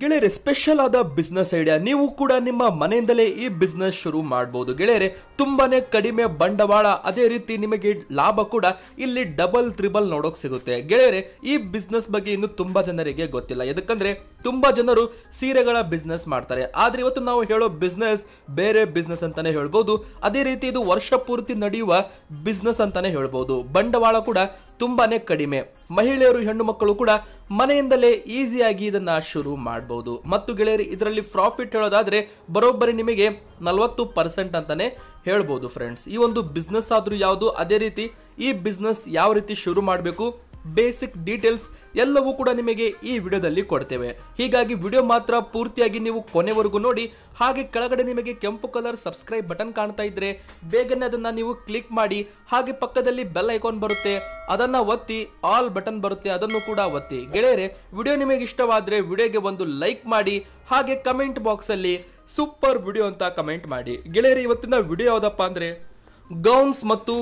ಗೆಳೆಯರೆ ಸ್ಪೆಷಲ್ ಆದ business idea ನೀವು ಕೂಡ ನಿಮ್ಮ ಮನೆಯಿಂದಲೇ ಈ ಬಿಸ್ನೆಸ್ ಶುರು ಮಾಡಬಹುದು ಗೆಳೆಯರೆ ತುಂಬಾನೇ ಕಡಿಮೆ ಬಂಡವಾಳ ಅದೇ ರೀತಿ ನಿಮಗೆ ಲಾಭ ಕೂಡ ಇಲ್ಲಿ ಡಬಲ್ ತ್ರಿಬಲ್ ನೋಡೋಕೆ ಸಿಗುತ್ತೆ ಗೆಳೆಯರೆ ಈ ಬಿಸ್ನೆಸ್ ಬಗ್ಗೆ ಇನ್ನು ತುಂಬಾ ಜನರಿಗೆ ಗೊತ್ತಿಲ್ಲ ಯಾಕಂದ್ರೆ ತುಂಬಾ ಜನರು ಸೀರೆಗಳ ಬಿಸ್ನೆಸ್ ಮಾಡ್ತಾರೆ ಆದ್ರೆ ಇವತ್ತು ನಾವು ಹೇಳೋ ಬಿಸ್ನೆಸ್ ಬೇರೆ ಬಿಸ್ನೆಸ್ ಅಂತಾನೆ ಹೇಳ್ಬೋದು ಅದೇ ರೀತಿ ಇದು ವರ್ಷ ಪೂರ್ತಿ ನಡೆಯುವ ಬಿಸ್ನೆಸ್ ಅಂತಾನೆ ಹೇಳ್ಬೋದು ಬಂಡವಾಳ ಕೂಡ ತುಂಬಾನೇ ಕಡಿಮೆ ಮಹಿಳೆಯರು ಹೆಣ್ಣು ಮಕ್ಕಳು ಕೂಡ ಮನೆಯಿಂದಲೇ ಈಸಿಯಾಗಿ ಇದನ್ನ ಶುರು ಮಾಡಿ ಮಾಡಬಹುದು ಮತ್ತು ಗೆಳೆಯರಿ ಇದರಲ್ಲಿ ಪ್ರಾಫಿಟ್ ಹೇಳೋದಾದ್ರೆ ಬರೋಬ್ಬರಿ ನಿಮಗೆ ನಲವತ್ತು ಪರ್ಸೆಂಟ್ ಅಂತಾನೆ ಹೇಳ್ಬೋದು ಫ್ರೆಂಡ್ಸ್ ಈ ಒಂದು ಬಿಸ್ನೆಸ್ ಆದರೂ ಯಾವುದು ಅದೇ ರೀತಿ ಈ ಬಿಸ್ನೆಸ್ ಯಾವ ರೀತಿ ಶುರು ಮಾಡಬೇಕು ಬೇಸಿಕ್ ಡೀಟೇಲ್ಸ್ ಎಲ್ಲವೂ ಕೂಡ ನಿಮಗೆ ಈ ವಿಡಿಯೋದಲ್ಲಿ ಕೊಡ್ತೇವೆ ಹೀಗಾಗಿ ವಿಡಿಯೋ ಮಾತ್ರ ಪೂರ್ತಿಯಾಗಿ ನೀವು ಕೊನೆವರೆಗೂ ನೋಡಿ ಹಾಗೆ ಕೆಳಗಡೆ ನಿಮಗೆ ಕೆಂಪು ಕಲರ್ ಸಬ್ಸ್ಕ್ರೈಬ್ ಬಟನ್ ಕಾಣ್ತಾ ಇದ್ರೆ ಬೇಗನೆ ಅದನ್ನ ನೀವು ಕ್ಲಿಕ್ ಮಾಡಿ ಹಾಗೆ ಪಕ್ಕದಲ್ಲಿ ಬೆಲ್ ಐಕಾನ್ ಬರುತ್ತೆ ಅದನ್ನ ಒತ್ತಿ ಆಲ್ ಬಟನ್ ಬರುತ್ತೆ ಅದನ್ನು ಕೂಡ ಒತ್ತಿ ಗೆಳೆಯರೆ ವಿಡಿಯೋ ನಿಮಗೆ ಇಷ್ಟವಾದ್ರೆ ವಿಡಿಯೋಗೆ ಒಂದು ಲೈಕ್ ಮಾಡಿ ಹಾಗೆ ಕಮೆಂಟ್ ಬಾಕ್ಸಲ್ಲಿ ಸೂಪರ್ ವಿಡಿಯೋ ಅಂತ ಕಮೆಂಟ್ ಮಾಡಿ ಗೆಳೆಯರೆ ಇವತ್ತಿನ ವಿಡಿಯೋ ಯಾವುದಪ್ಪ ಅಂದರೆ ಗೌನ್ಸ್ ಮತ್ತು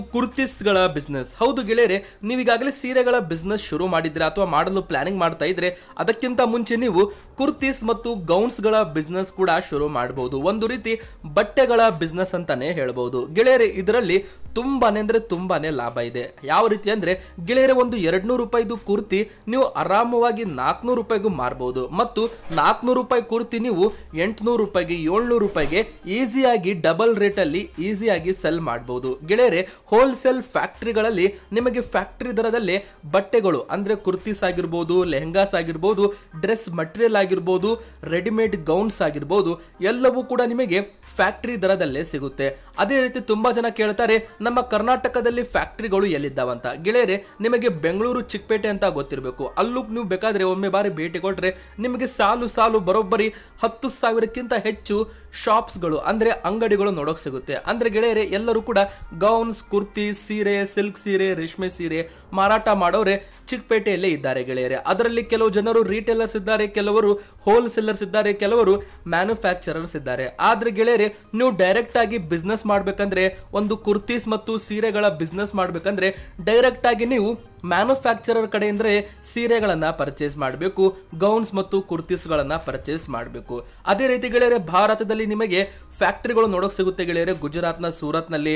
ಗಳ ಬಿಸ್ನೆಸ್ ಹೌದು ಗೆಳೆಯರೆ ನೀವೀಗಾಗಲೇ ಸೀರೆಗಳ ಬಿಸ್ನೆಸ್ ಶುರು ಮಾಡಿದ್ರೆ ಅಥವಾ ಮಾಡಲು ಪ್ಲಾನಿಂಗ್ ಮಾಡ್ತಾ ಇದ್ರೆ ಅದಕ್ಕಿಂತ ಮುಂಚೆ ನೀವು ಕುರ್ತಿಸ್ ಮತ್ತು ಗೌನ್ಸ್ಗಳ ಬಿಸ್ನೆಸ್ ಕೂಡ ಶುರು ಮಾಡಬಹುದು ಒಂದು ರೀತಿ ಬಟ್ಟೆಗಳ ಬಿಸ್ನೆಸ್ ಅಂತಾನೆ ಹೇಳ್ಬೋದು ಗೆಳೆಯರೆ ಇದರಲ್ಲಿ ತುಂಬಾನೇ ಅಂದ್ರೆ ತುಂಬಾನೇ ಲಾಭ ಇದೆ ಯಾವ ರೀತಿ ಅಂದ್ರೆ ಗೆಳೆಯರೆ ಒಂದು ಎರಡು ನೂರು ರೂಪಾಯಿದು ಕುರ್ತಿ ನೀವು ಆರಾಮವಾಗಿ ನಾಲ್ಕುನೂರು ರೂಪಾಯಿಗೂ ಮಾರಬಹುದು ಮತ್ತು ನಾಲ್ಕುನೂರು ರೂಪಾಯಿ ಕುರ್ತಿ ನೀವು ಎಂಟುನೂರು ರೂಪಾಯಿಗೆ ಏಳ್ನೂರು ರೂಪಾಯಿಗೆ ಈಸಿಯಾಗಿ ಡಬಲ್ ರೇಟಲ್ಲಿ ಈಸಿಯಾಗಿ ಸೆಲ್ ಮಾಡಬಹುದು ಮಾಡಬಹುದು ಗೆಳೆಯರೆ ಹೋಲ್ಸೇಲ್ ಫ್ಯಾಕ್ಟ್ರಿಗಳಲ್ಲಿ ನಿಮಗೆ ಫ್ಯಾಕ್ಟ್ರಿ ದರದಲ್ಲಿ ಬಟ್ಟೆಗಳು ಅಂದ್ರೆ ಕುರ್ತೀಸ್ ಆಗಿರ್ಬೋದು ಲೆಹಂಗಾಸ್ ಆಗಿರ್ಬೋದು ಡ್ರೆಸ್ ಮಟೀರಿಯಲ್ ಆಗಿರ್ಬೋದು ರೆಡಿಮೇಡ್ ಗೌನ್ಸ್ ಆಗಿರ್ಬೋದು ಎಲ್ಲವೂ ಕೂಡ ನಿಮಗೆ ಫ್ಯಾಕ್ಟ್ರಿ ದರದಲ್ಲೇ ಸಿಗುತ್ತೆ ಅದೇ ರೀತಿ ತುಂಬಾ ಜನ ಕೇಳ್ತಾರೆ ನಮ್ಮ ಕರ್ನಾಟಕದಲ್ಲಿ ಫ್ಯಾಕ್ಟ್ರಿಗಳು ಎಲ್ಲಿದ್ದಾವಂತ ಗೆಳೆಯರೆ ನಿಮಗೆ ಬೆಂಗಳೂರು ಚಿಕ್ಕಪೇಟೆ ಅಂತ ಗೊತ್ತಿರಬೇಕು ಅಲ್ಲೂ ನೀವು ಬೇಕಾದ್ರೆ ಒಮ್ಮೆ ಬಾರಿ ಭೇಟಿ ಕೊಟ್ಟರೆ ನಿಮಗೆ ಸಾಲು ಸಾಲು ಬರೋಬ್ಬರಿ ಹತ್ತು ಸಾವಿರಕ್ಕಿಂತ ಹೆಚ್ಚು ಶಾಪ್ಸ್ಗಳು ಅಂದರೆ ಅಂಗಡಿಗಳು ನೋಡೋಕೆ ಸಿಗುತ್ತೆ ಅಂದರೆ ಗೆಳೆಯರೆ ಎಲ್ಲರೂ ಕೂಡ ಗೌನ್ಸ್ ಕುರ್ತಿ ಸೀರೆ ಸಿಲ್ಕ್ ಸೀರೆ ರೇಷ್ಮೆ ಸೀರೆ ಮಾರಾಟ ಮಾಡೋರೆ ಚಿಕ್ಕಪೇಟೆಯಲ್ಲೇ ಇದ್ದಾರೆ ಗೆಳೆಯರೆ ಅದರಲ್ಲಿ ಕೆಲವು ಜನರು ರೀಟೇಲರ್ಸ್ ಇದ್ದಾರೆ ಕೆಲವರು ಹೋಲ್ಸೇಲರ್ಸ್ ಇದ್ದಾರೆ ಕೆಲವರು ಮ್ಯಾನುಫ್ಯಾಕ್ಚರರ್ಸ್ ಇದ್ದಾರೆ ಆದ್ರೆ ಗೆಳೆಯರೆ ನೀವು ಡೈರೆಕ್ಟ್ ಆಗಿ ಬಿಸ್ನೆಸ್ ಮಾಡಬೇಕಂದ್ರೆ ಒಂದು ಕುರ್ತೀಸ್ ಮತ್ತು ಸೀರೆಗಳ ಬಿಸ್ನೆಸ್ ಮಾಡಬೇಕಂದ್ರೆ ಡೈರೆಕ್ಟ್ ಆಗಿ ನೀವು ಮ್ಯಾನುಫ್ಯಾಕ್ಚರರ್ ಕಡೆಯಿಂದ ಸೀರೆಗಳನ್ನು ಪರ್ಚೇಸ್ ಮಾಡಬೇಕು ಗೌನ್ಸ್ ಮತ್ತು ಕುರ್ತೀಸ್ಗಳನ್ನು ಪರ್ಚೇಸ್ ಮಾಡಬೇಕು ಅದೇ ರೀತಿ ಗೆಳೆಯರೆ ಭಾರತದಲ್ಲಿ ನಿಮಗೆ ಫ್ಯಾಕ್ಟ್ರಿಗಳು ನೋಡೋಕೆ ಸಿಗುತ್ತೆ ಗೆಳೆಯರೆ ಗುಜರಾತ್ನ ಸೂರತ್ನಲ್ಲಿ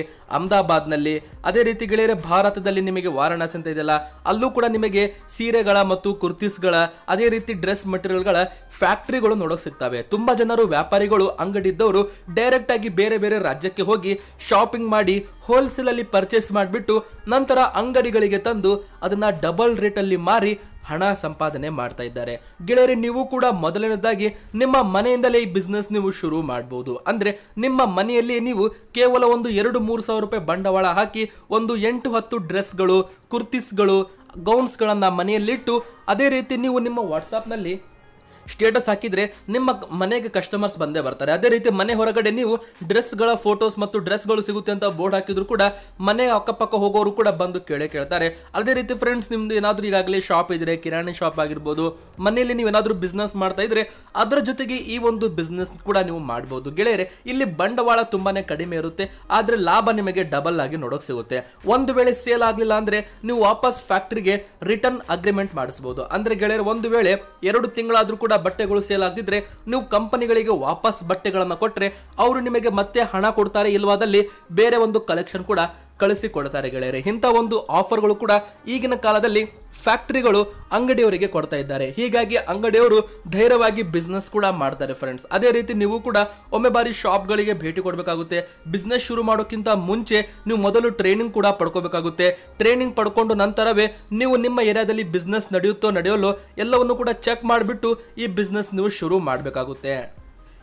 ನಲ್ಲಿ ಅದೇ ರೀತಿ ಗೆಳೆಯರೆ ಭಾರತದಲ್ಲಿ ನಿಮಗೆ ವಾರಾಣಸಿ ಅಂತ ಇದೆಯಲ್ಲ ಅಲ್ಲೂ ಕೂಡ ನಿಮಗೆ ಸೀರೆಗಳ ಮತ್ತು ಕುರ್ತೀಸ್ಗಳ ಅದೇ ರೀತಿ ಡ್ರೆಸ್ ಮಟೀರಿಯಲ್ಗಳ ಫ್ಯಾಕ್ಟ್ರಿಗಳು ನೋಡೋಕೆ ಸಿಗ್ತವೆ ತುಂಬಾ ಜನರು ವ್ಯಾಪಾರಿಗಳು ಇದ್ದವರು ಡೈರೆಕ್ಟ್ ಆಗಿ ಬೇರೆ ಬೇರೆ ರಾಜ್ಯಕ್ಕೆ ಹೋಗಿ ಶಾಪಿಂಗ್ ಮಾಡಿ ಹೋಲ್ಸೇಲ್ ಅಲ್ಲಿ ಪರ್ಚೇಸ್ ಮಾಡಿಬಿಟ್ಟು ನಂತರ ಅಂಗಡಿಗಳಿಗೆ ತಂದು ಅದನ್ನ ಡಬಲ್ ರೇಟ್ ಅಲ್ಲಿ ಮಾರಿ ಹಣ ಸಂಪಾದನೆ ಮಾಡ್ತಾ ಇದ್ದಾರೆ ಗೆಳೆಯರಿ ನೀವು ಕೂಡ ಮೊದಲನೇದಾಗಿ ನಿಮ್ಮ ಮನೆಯಿಂದಲೇ ಈ ಬಿಸ್ನೆಸ್ ನೀವು ಶುರು ಮಾಡಬಹುದು ಅಂದ್ರೆ ನಿಮ್ಮ ಮನೆಯಲ್ಲಿ ನೀವು ಕೇವಲ ಒಂದು ಎರಡು ಮೂರು ಸಾವಿರ ರೂಪಾಯಿ ಬಂಡವಾಳ ಹಾಕಿ ಒಂದು ಎಂಟು ಹತ್ತು ಡ್ರೆಸ್ಗಳು ಕುರ್ತೀಸ್ಗಳು ಗೌನ್ಸ್ಗಳನ್ನು ಮನೆಯಲ್ಲಿಟ್ಟು ಅದೇ ರೀತಿ ನೀವು ನಿಮ್ಮ ವಾಟ್ಸಪ್ನಲ್ಲಿ ಸ್ಟೇಟಸ್ ಹಾಕಿದ್ರೆ ನಿಮ್ಮ ಮನೆಗೆ ಕಸ್ಟಮರ್ಸ್ ಬಂದೇ ಬರ್ತಾರೆ ಅದೇ ರೀತಿ ಮನೆ ಹೊರಗಡೆ ನೀವು ಡ್ರೆಸ್ ಗಳ ಫೋಟೋಸ್ ಮತ್ತು ಡ್ರೆಸ್ ಗಳು ಸಿಗುತ್ತೆ ಅಂತ ಬೋರ್ಡ್ ಹಾಕಿದ್ರು ಕೂಡ ಮನೆ ಅಕ್ಕಪಕ್ಕ ಹೋಗೋರು ಕೂಡ ಬಂದು ಕೇಳೇ ಕೇಳ್ತಾರೆ ಅದೇ ರೀತಿ ಫ್ರೆಂಡ್ಸ್ ನಿಮ್ದು ಏನಾದರೂ ಈಗಾಗಲೇ ಶಾಪ್ ಇದ್ರೆ ಕಿರಾಣಿ ಶಾಪ್ ಆಗಿರ್ಬೋದು ಮನೆಯಲ್ಲಿ ನೀವು ಏನಾದರೂ ಬಿಸ್ನೆಸ್ ಮಾಡ್ತಾ ಇದ್ರೆ ಅದರ ಜೊತೆಗೆ ಈ ಒಂದು ಬಿಸ್ನೆಸ್ ಕೂಡ ನೀವು ಮಾಡಬಹುದು ಗೆಳೆಯರೆ ಇಲ್ಲಿ ಬಂಡವಾಳ ತುಂಬಾನೇ ಕಡಿಮೆ ಇರುತ್ತೆ ಆದ್ರೆ ಲಾಭ ನಿಮಗೆ ಡಬಲ್ ಆಗಿ ನೋಡೋಕೆ ಸಿಗುತ್ತೆ ಒಂದು ವೇಳೆ ಸೇಲ್ ಆಗಲಿಲ್ಲ ಅಂದ್ರೆ ನೀವು ವಾಪಸ್ ಫ್ಯಾಕ್ಟ್ರಿಗೆ ರಿಟರ್ನ್ ಅಗ್ರಿಮೆಂಟ್ ಮಾಡಿಸಬಹುದು ಅಂದ್ರೆ ಗೆಳೆಯರು ಒಂದು ವೇಳೆ ಎರಡು ತಿಂಗಳಾದ್ರೂ ಕೂಡ ಕೂಡ ಬಟ್ಟೆಗಳು ಸೇಲ್ ಆಗದಿದ್ರೆ ನೀವು ಕಂಪನಿಗಳಿಗೆ ವಾಪಸ್ ಬಟ್ಟೆಗಳನ್ನು ಕೊಟ್ಟರೆ ಅವರು ನಿಮಗೆ ಮತ್ತೆ ಹಣ ಕೊಡ್ತಾರೆ ಇಲ್ವಾದಲ್ಲಿ ಬೇರೆ ಒಂದು ಕಲೆಕ್ಷನ್ ಕೂಡ ಕಳಿಸಿಕೊಡ್ತಾರೆ ಗೆಳೆಯರೆ ಇಂಥ ಒಂದು ಆಫರ್ಗಳು ಕೂಡ ಈಗಿನ ಕಾಲದಲ್ಲಿ ಫ್ಯಾಕ್ಟ್ರಿಗಳು ಅಂಗಡಿಯವರಿಗೆ ಕೊಡ್ತಾ ಇದ್ದಾರೆ ಹೀಗಾಗಿ ಅಂಗಡಿಯವರು ಧೈರ್ಯವಾಗಿ ಬಿಸ್ನೆಸ್ ಕೂಡ ಮಾಡ್ತಾರೆ ಫ್ರೆಂಡ್ಸ್ ಅದೇ ರೀತಿ ನೀವು ಕೂಡ ಒಮ್ಮೆ ಬಾರಿ ಶಾಪ್ಗಳಿಗೆ ಭೇಟಿ ಕೊಡಬೇಕಾಗುತ್ತೆ ಬಿಸ್ನೆಸ್ ಶುರು ಮಾಡೋಕ್ಕಿಂತ ಮುಂಚೆ ನೀವು ಮೊದಲು ಟ್ರೈನಿಂಗ್ ಕೂಡ ಪಡ್ಕೋಬೇಕಾಗುತ್ತೆ ಟ್ರೈನಿಂಗ್ ಪಡ್ಕೊಂಡು ನಂತರವೇ ನೀವು ನಿಮ್ಮ ಏರಿಯಾದಲ್ಲಿ ಬಿಸ್ನೆಸ್ ನಡೆಯುತ್ತೋ ನಡೆಯಲ್ಲೋ ಎಲ್ಲವನ್ನು ಕೂಡ ಚೆಕ್ ಮಾಡಿಬಿಟ್ಟು ಈ ಬಿಸ್ನೆಸ್ ನೀವು ಶುರು ಮಾಡಬೇಕಾಗುತ್ತೆ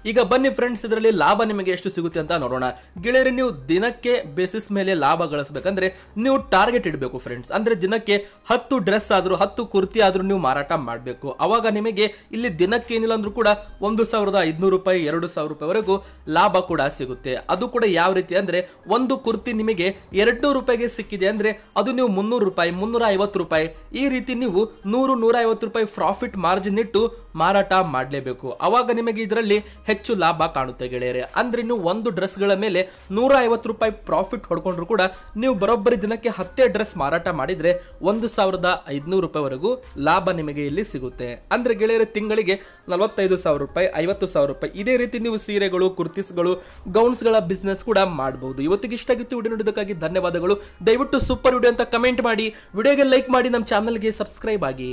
ಈಗ ಬನ್ನಿ ಫ್ರೆಂಡ್ಸ್ ಇದರಲ್ಲಿ ಲಾಭ ನಿಮಗೆ ಎಷ್ಟು ಸಿಗುತ್ತೆ ಅಂತ ನೋಡೋಣ ಗೆಳೆಯರಿ ನೀವು ದಿನಕ್ಕೆ ಬೇಸಿಸ್ ಮೇಲೆ ಲಾಭ ಗಳಿಸಬೇಕಂದ್ರೆ ನೀವು ಟಾರ್ಗೆಟ್ ಇಡಬೇಕು ಫ್ರೆಂಡ್ಸ್ ಅಂದ್ರೆ ದಿನಕ್ಕೆ ಹತ್ತು ಡ್ರೆಸ್ ಆದರೂ ಹತ್ತು ಕುರ್ತಿ ಆದರೂ ನೀವು ಮಾರಾಟ ಮಾಡಬೇಕು ಅವಾಗ ನಿಮಗೆ ಇಲ್ಲಿ ದಿನಕ್ಕೆ ಏನಿಲ್ಲ ಅಂದ್ರೂ ಕೂಡ ಒಂದು ಸಾವಿರದ ಐದುನೂರು ರೂಪಾಯಿ ಎರಡು ಸಾವಿರ ರೂಪಾಯಿವರೆಗೂ ಲಾಭ ಕೂಡ ಸಿಗುತ್ತೆ ಅದು ಕೂಡ ಯಾವ ರೀತಿ ಅಂದ್ರೆ ಒಂದು ಕುರ್ತಿ ನಿಮಗೆ ಎರಡು ರೂಪಾಯಿಗೆ ಸಿಕ್ಕಿದೆ ಅಂದ್ರೆ ಅದು ನೀವು ಮುನ್ನೂರು ರೂಪಾಯಿ ಮುನ್ನೂರ ಐವತ್ತು ರೂಪಾಯಿ ಈ ರೀತಿ ನೀವು ನೂರು ನೂರ ರೂಪಾಯಿ ಪ್ರಾಫಿಟ್ ಮಾರ್ಜಿನ್ ಇಟ್ಟು ಮಾರಾಟ ಮಾಡಲೇಬೇಕು ಅವಾಗ ನಿಮಗೆ ಇದರಲ್ಲಿ ಹೆಚ್ಚು ಹೆಚ್ಚು ಲಾಭ ಕಾಣುತ್ತೆ ಗೆಳೆಯರೆ ಅಂದ್ರೆ ನೀವು ಒಂದು ಡ್ರೆಸ್ಗಳ ಮೇಲೆ ನೂರ ಐವತ್ತು ರೂಪಾಯಿ ಪ್ರಾಫಿಟ್ ಹೊಡ್ಕೊಂಡ್ರು ಕೂಡ ನೀವು ಬರೋಬ್ಬರಿ ದಿನಕ್ಕೆ ಹತ್ತೇ ಡ್ರೆಸ್ ಮಾರಾಟ ಮಾಡಿದ್ರೆ ಒಂದು ಸಾವಿರದ ಐದುನೂರು ರೂಪಾಯಿವರೆಗೂ ಲಾಭ ನಿಮಗೆ ಇಲ್ಲಿ ಸಿಗುತ್ತೆ ಅಂದ್ರೆ ಗೆಳೆಯರೆ ತಿಂಗಳಿಗೆ ನಲವತ್ತೈದು ಸಾವಿರ ರೂಪಾಯಿ ಐವತ್ತು ಸಾವಿರ ರೂಪಾಯಿ ಇದೇ ರೀತಿ ನೀವು ಸೀರೆಗಳು ಕುರ್ತಿಸ್ಗಳು ಗೌನ್ಸ್ಗಳ ಬಿಸ್ನೆಸ್ ಕೂಡ ಮಾಡಬಹುದು ಇವತ್ತಿಗೆ ಇಷ್ಟ ಆಗಿತ್ತು ವಿಡಿಯೋ ನೋಡೋದಕ್ಕಾಗಿ ಧನ್ಯವಾದಗಳು ದಯವಿಟ್ಟು ಸೂಪರ್ ವಿಡಿಯೋ ಅಂತ ಕಮೆಂಟ್ ಮಾಡಿ ವಿಡಿಯೋಗೆ ಲೈಕ್ ಮಾಡಿ ನಮ್ಮ ಚಾನಲ್ಗೆ ಸಬ್ಸ್ಕ್ರೈಬ್ ಆಗಿ